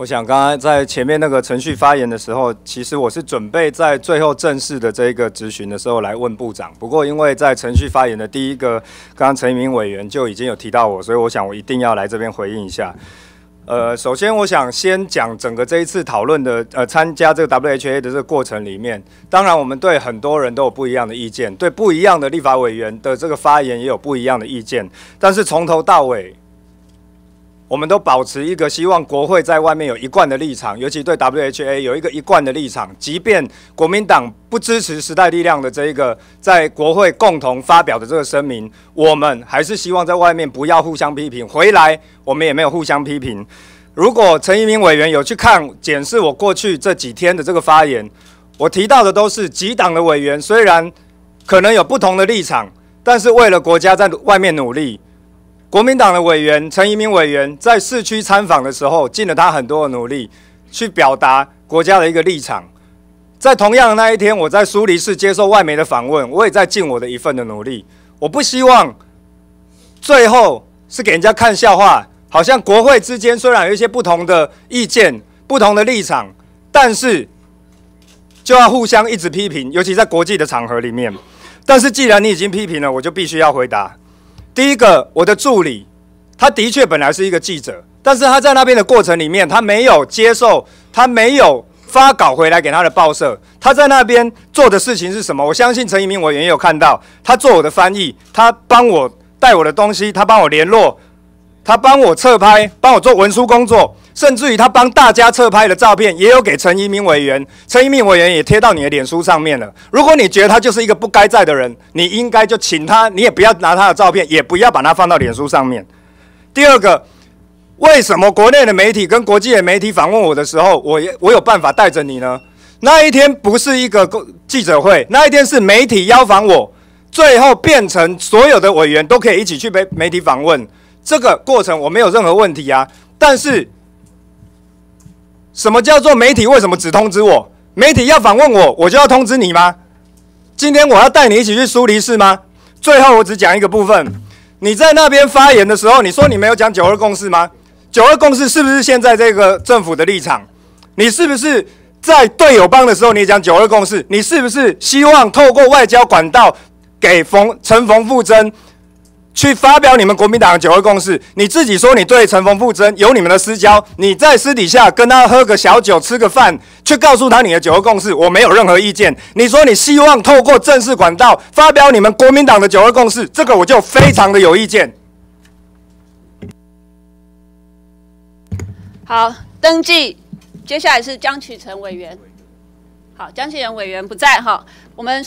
我想，刚刚在前面那个程序发言的时候，其实我是准备在最后正式的这一个质询的时候来问部长。不过，因为在程序发言的第一个，刚刚陈一鸣委员就已经有提到我，所以我想我一定要来这边回应一下。呃，首先我想先讲整个这一次讨论的，呃，参加这个 WHA 的这个过程里面，当然我们对很多人都有不一样的意见，对不一样的立法委员的这个发言也有不一样的意见，但是从头到尾。我们都保持一个希望，国会在外面有一贯的立场，尤其对 WHA 有一个一贯的立场。即便国民党不支持时代力量的这一个在国会共同发表的这个声明，我们还是希望在外面不要互相批评。回来我们也没有互相批评。如果陈一鸣委员有去看检视我过去这几天的这个发言，我提到的都是几党的委员，虽然可能有不同的立场，但是为了国家在外面努力。国民党的委员陈一民委员在市区参访的时候，尽了他很多的努力去表达国家的一个立场。在同样的那一天，我在苏黎世接受外媒的访问，我也在尽我的一份的努力。我不希望最后是给人家看笑话，好像国会之间虽然有一些不同的意见、不同的立场，但是就要互相一直批评，尤其在国际的场合里面。但是既然你已经批评了，我就必须要回答。第一个，我的助理，他的确本来是一个记者，但是他在那边的过程里面，他没有接受，他没有发稿回来给他的报社。他在那边做的事情是什么？我相信陈一鸣，我也有看到，他做我的翻译，他帮我带我的东西，他帮我联络，他帮我侧拍，帮我做文书工作。甚至于他帮大家侧拍的照片，也有给陈一鸣委员，陈一鸣委员也贴到你的脸书上面了。如果你觉得他就是一个不该在的人，你应该就请他，你也不要拿他的照片，也不要把他放到脸书上面。第二个，为什么国内的媒体跟国际的媒体访问我的时候，我我有办法带着你呢？那一天不是一个记者会，那一天是媒体邀访我，最后变成所有的委员都可以一起去被媒体访问，这个过程我没有任何问题啊，但是。什么叫做媒体？为什么只通知我？媒体要访问我，我就要通知你吗？今天我要带你一起去苏黎世吗？最后，我只讲一个部分：你在那边发言的时候，你说你没有讲九二共识吗？九二共识是不是现在这个政府的立场？你是不是在队友帮的时候，你讲九二共识？你是不是希望透过外交管道给冯陈冯富珍？去发表你们国民党的九二共识，你自己说你对陈冯富珍有你们的私交，你在私底下跟他喝个小酒、吃个饭，却告诉他你的九二共识，我没有任何意见。你说你希望透过正式管道发表你们国民党的九二共识，这个我就非常的有意见。好，登记，接下来是江启臣委员。好，江启臣委员不在哈，我们。